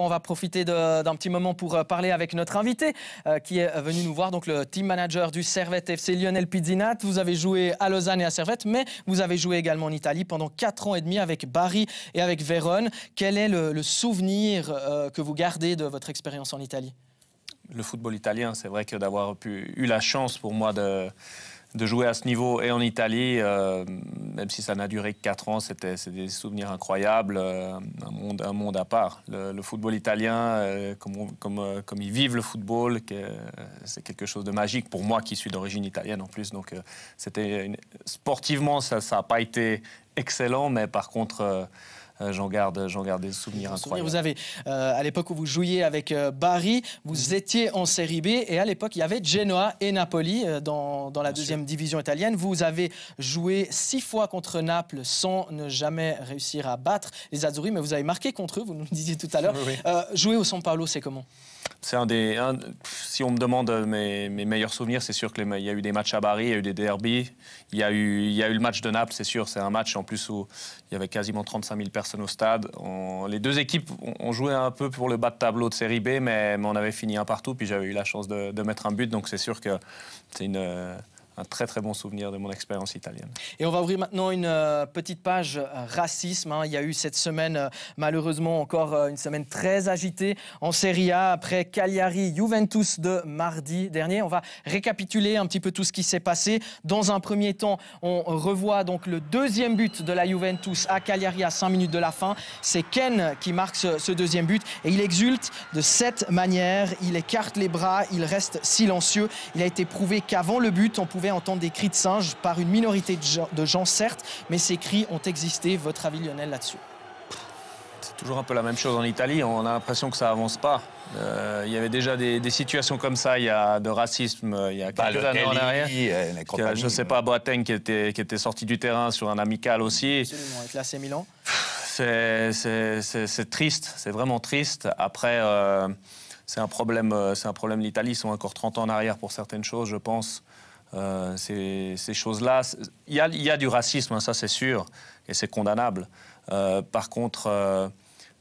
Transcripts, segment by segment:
On va profiter d'un petit moment pour euh, parler avec notre invité euh, qui est euh, venu nous voir, donc le team manager du Servette FC Lionel Pizzinat. Vous avez joué à Lausanne et à Servette, mais vous avez joué également en Italie pendant 4 ans et demi avec Bari et avec Vérone. Quel est le, souvenir que vous gardez de votre expérience en Italie Le football italien, c'est vrai que d'avoir eu la chance pour moi de de jouer à ce niveau et en Italie, euh, même si ça n'a duré que 4 ans, c'était des souvenirs incroyables, euh, un, monde, un monde à part. Le, football italien, euh, comme, comme, comme ils vivent le football, que, c'est quelque chose de magique pour moi qui suis d'origine italienne en plus. Donc c'était sportivement, ça n'a pas été excellent, mais par contre euh, j'en garde, garde des souvenirs incroyables. Vous avez, euh, à l'époque où vous jouiez avec euh, Bari vous mhm. étiez en Série B et à l'époque, il y avait Genoa et Napoli dans, la deuxième division italienne. Vous avez joué six fois contre Naples sans ne jamais réussir à battre les Azzurri, mais vous avez marqué contre eux, vous nous disiez tout à l'heure. jouer au San Paolo, c'est comment c'est un des. si on me demande mes, meilleurs souvenirs, c'est sûr qu'il y a eu des matchs à Paris, il y a eu des derbies, il y a eu, il y a eu le match de Naples, c'est sûr. C'est un match en plus où il y avait quasiment 35 000 personnes au stade. On, les deux équipes ont joué un peu pour le bas de tableau de série B, mais, on avait fini un partout. Puis j'avais eu la chance de mettre un but, donc c'est sûr que c'est une un très très bon souvenir de mon expérience italienne. Et on va ouvrir maintenant une euh, petite page euh, racisme. Hein. Il y a eu cette semaine, euh, malheureusement, encore une semaine très agitée en Serie A après Cagliari Juventus de mardi dernier. On va récapituler un petit peu tout ce qui s'est passé. Dans un premier temps, on revoit donc le deuxième but de la Juventus à Cagliari à 5 minutes de la fin. C'est Ken qui marque ce deuxième but et il exulte de cette manière. Il écarte les bras, il reste silencieux. Il a été prouvé qu'avant le but, on pouvait entendre des cris de singe par une minorité de gens, certes, mais ces cris ont existé. Votre avis, Lionel, là-dessus c'est toujours un peu la même chose en Italie. On a l'impression que ça avance pas. Euh, il y avait déjà des, situations comme ça, il y a de racisme, euh, il y a bah, quelques années en arrière. je ne sais pas, Boateng qui était, qui était sorti du terrain sur un amical aussi. Absolument, Milan. C'est triste, c'est vraiment triste. Après, euh, c'est un problème, c'est un problème. L'Italie, ils sont encore 30 ans en arrière pour certaines choses, je pense. Euh, ces, choses-là. Il y a, y a, du racisme, hein, ça c'est sûr, et c'est condamnable. Euh, par contre, euh,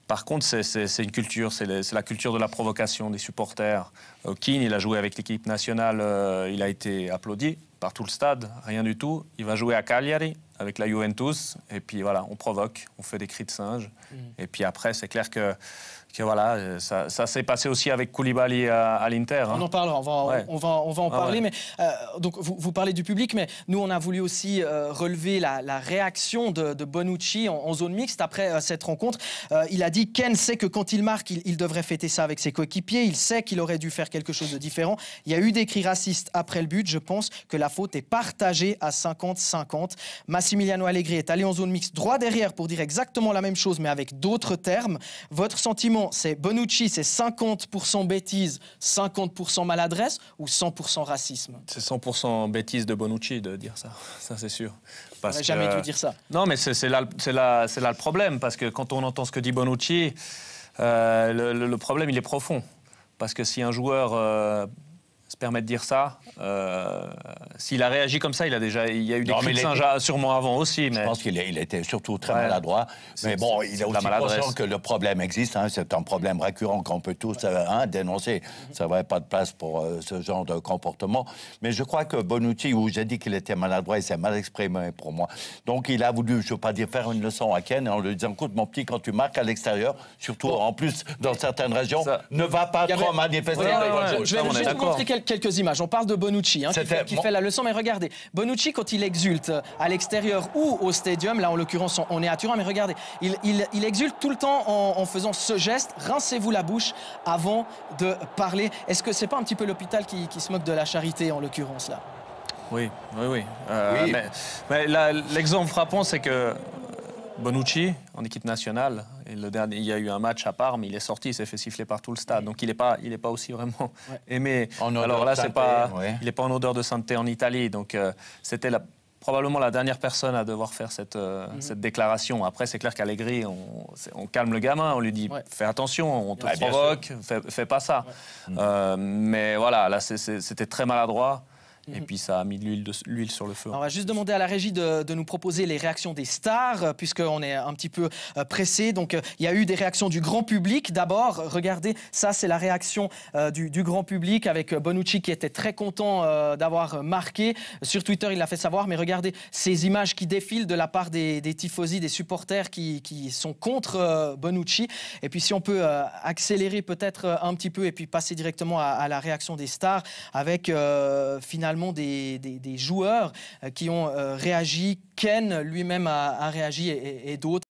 par contre, c'est une culture, c'est la culture de la provocation des supporters. Keane, il a joué avec l'équipe nationale, il a été applaudi par tout le stade, rien du tout. Il va jouer à Cagliari avec la Juventus, et puis voilà, on provoque, on fait des cris de singe. Mm. Et puis après, c'est clair que que voilà, euh, ça, ça s'est passé aussi avec Koulibaly à, l'Inter. Hein. On en parlera, on va, on, va, on va en ah parler. mais, euh, donc vous, vous, parlez du public, mais nous, on a voulu aussi euh, relever la, réaction de, Bonucci en, zone mixte après cette rencontre. il a dit Ken sait que quand il marque, il, il devrait fêter ça avec ses coéquipiers. Il sait qu'il aurait dû faire quelque chose de différent. Il y a eu des cris racistes après le but. Je pense que la faute est partagée à 50-50. Massimiliano Allegri est allé en zone mixte droit derrière pour dire exactement la même chose, mais avec d'autres termes. Votre sentiment c'est Bonucci, c'est 50% bêtise, 50% maladresse ou 100% racisme C'est 100% bêtise de Bonucci de dire ça, ça c'est sûr. on n'a jamais dû dire ça. Non, mais c'est là, le problème, parce que quand on entend ce que dit Bonucci, euh, le, problème, il est profond. Parce que si un joueur... Euh, se permettre de dire ça. Euh, s'il a réagi comme ça, il a déjà, il y a eu des non, de singe sûrement avant aussi. Mais... Je pense qu'il a, été surtout très maladroit. Mais bon, il est aussi conscient que le problème existe. Hein. c'est un problème récurrent qu'on peut tous euh, hein, dénoncer. Ça va pas de place pour euh, ce genre de comportement. Mais je crois que Bonucci, où j'ai dit qu'il était maladroit, il s'est mal exprimé pour moi. Donc il a voulu, je ne veux pas dire faire une leçon à Ken en lui disant, écoute mon petit, quand tu marques à l'extérieur, surtout en plus dans certaines régions, ne va pas trop manifester. je vais vous montrer quelques images. On parle de Bonucci hein, qui, fait, la leçon, mais regardez, Bonucci quand il exulte à l'extérieur ou au stadium, là en l'occurrence on est à Turin, mais regardez, il, exulte tout le temps en, faisant ce geste, rincez-vous la bouche avant de parler. Est-ce que c'est pas un petit peu l'hôpital qui, se moque de la charité en l'occurrence là oui, oui, oui. Euh, mais l'exemple frappant, c'est que Bonucci, en équipe nationale, le dernier, il y a eu un match à Parme, il est sorti, il s'est fait siffler par tout le stade. Donc il n'est pas, il est pas aussi vraiment aimé. Alors là, c'est pas, il n'est pas en odeur de santé en Italie. Donc euh, c'était la, probablement la dernière personne à devoir faire cette, euh, mhm. déclaration. Après, c'est clair qu'Allegri, on, on calme le gamin, on lui dit fais attention, on te provoque, fais, pas ça. Euh, mais voilà, là, c'était très maladroit. Et mhm. puis ça a mis de l'huile sur le feu. on va juste demander à la régie de, nous proposer les réactions des stars, euh, puisqu'on est un petit peu euh, pressé. Donc euh, il y a eu des réactions du grand public. D'abord, regardez, ça c'est la réaction du, grand public avec Bonucci qui était très content d'avoir marqué. Sur Twitter, il l'a fait savoir, mais regardez ces images qui défilent de la part des, des tifosi, des supporters qui, sont contre Bonucci. Et puis si on peut accélérer peut-être un petit peu et puis passer directement à la réaction des stars avec finalement des, joueurs euh, qui ont euh, réagi. Ken lui-même a, réagi et d'autres.